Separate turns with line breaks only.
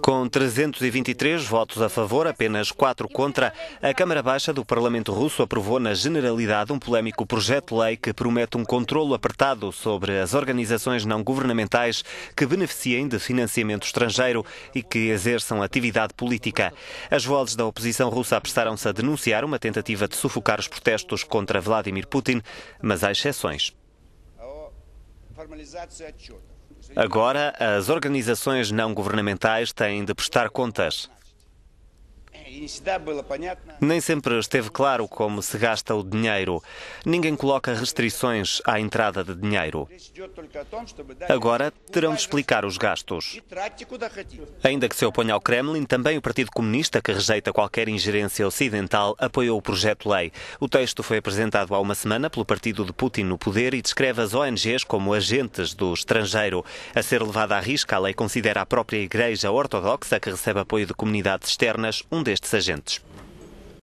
Com 323 votos a favor, apenas 4 contra, a Câmara Baixa do Parlamento Russo aprovou na generalidade um polémico projeto-lei que promete um controlo apertado sobre as organizações não governamentais que beneficiem de financiamento estrangeiro e que exerçam atividade política. As vozes da oposição russa apressaram-se a denunciar uma tentativa de sufocar os protestos contra Vladimir Putin, mas há exceções. Agora, as organizações não governamentais têm de prestar contas.
É?
Nem sempre esteve claro como se gasta o dinheiro. Ninguém coloca restrições à entrada de dinheiro.
Agora terão de
explicar os gastos. Ainda que se oponha ao Kremlin, também o Partido Comunista, que rejeita qualquer ingerência ocidental, apoiou o projeto-lei. O texto foi apresentado há uma semana pelo partido de Putin no poder e descreve as ONGs como agentes do estrangeiro. A ser levada à risca, a lei considera a própria Igreja Ortodoxa, que recebe apoio de comunidades externas, um destes agentes.